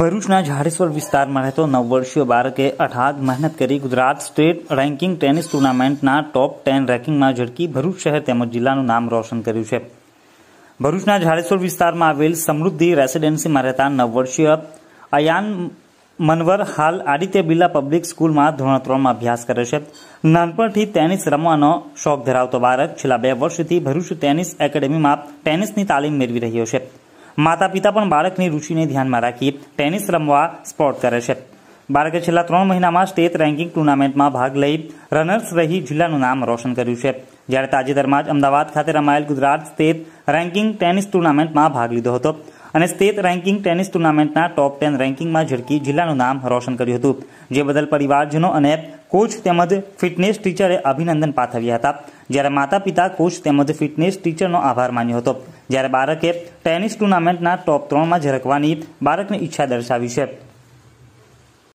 ભરૂચના ઝાડેશ્વર વિસ્તારમાં રહેતો નવ વર્ષીય બાળકે અઢાર મહેનત કરી ગુજરાત સ્ટેટ રેન્કિંગ ટેનિસ ટુર્નામેન્ટના ટોપ ટેન રેન્કિંગમાં ઝડકી ભરૂચ શહેર તેમજ જિલ્લાનું નામ રોશન કર્યું છે ભરૂચના ઝાડેશ્વર વિસ્તારમાં આવેલ સમૃદ્ધિ રેસિડેન્સીમાં રહેતા નવ વર્ષીય અયાન મનવર હાલ આદિત્ય બિરલા પબ્લિક સ્કૂલમાં ધોરણ ત્રણમાં અભ્યાસ કરે છે નાનપણથી ટેનિસ રમવાનો શોખ ધરાવતો બાળક છેલ્લા બે વર્ષથી ભરૂચ ટેનિસ એકેડેમીમાં ટેનિસની તાલીમ મેળવી રહ્યો છે માતા પિતા પણ બાળકની રુચિને ધ્યાનમાં રાખી ટેનિસ રમવા સ્પોર્ટ કરે છે બાળકે છેલ્લા ત્રણ મહિનામાં સ્ટેટ રેન્કિંગ ટુર્નામેન્ટમાં ભાગ લઈ રનર્સ રહી જિલ્લાનું નામ રોશન કર્યું છે જ્યારે તાજેતરમાં જ અમદાવાદ ખાતે રમાયેલ ગુજરાત સ્ટેટ રેન્કિંગ ટેનિસ ટુર્નામેન્ટમાં ભાગ લીધો હતો અને સ્ટેટ રેન્કિંગ ટેનિસ ટુર્નામેન્ટના ટોપ ટેન રેન્કિંગમાં ઝડકી જિલ્લાનું નામ રોશન કર્યું હતું જે બદલ પરિવારજનો અને કોચ તેમજ ફિટનેસ ટીચરે અભિનંદન પાઠવ્યા હતા જ્યારે માતા પિતા કોચ તેમજ ફિટનેસ ટીચરનો આભાર માન્યો હતો જ્યારે બાળકે ટેનિસ ટુર્નામેન્ટના ટોપ ત્રણમાં ઝરકવાની બાળકની ઈચ્છા દર્શાવી છે